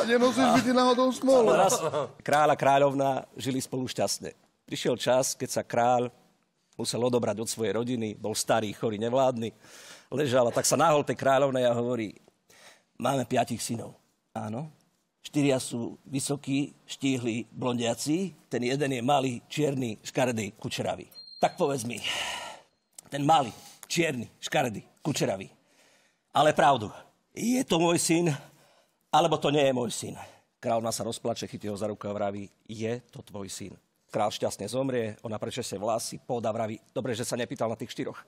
A nenosíš by ty náhodou smolu. Raz kráľ a kráľovna žili spolu šťastne. Prišiel čas, keď sa kráľ musel odobrať od svojej rodiny, bol starý, chorý, nevládny, ležal a tak sa náhol tej kráľovnej a hovorí, máme piatich synov. Áno, štyria sú vysokí, štíhli, blondiaci, ten jeden je malý, čierny, škaredý, kučeravý. Tak povedz mi, ten malý, čierny, škaredý, kučeravý. Ale pravdu, je to môj syn, alebo to nie je môj syn. Kráľovna sa rozplače, chytí ho za ruku a vraví, je to tvoj syn. Král šťastne zomrie, ona prečesie vlasy, pôda vraví, dobre, že sa nepýtal na tých štyroch.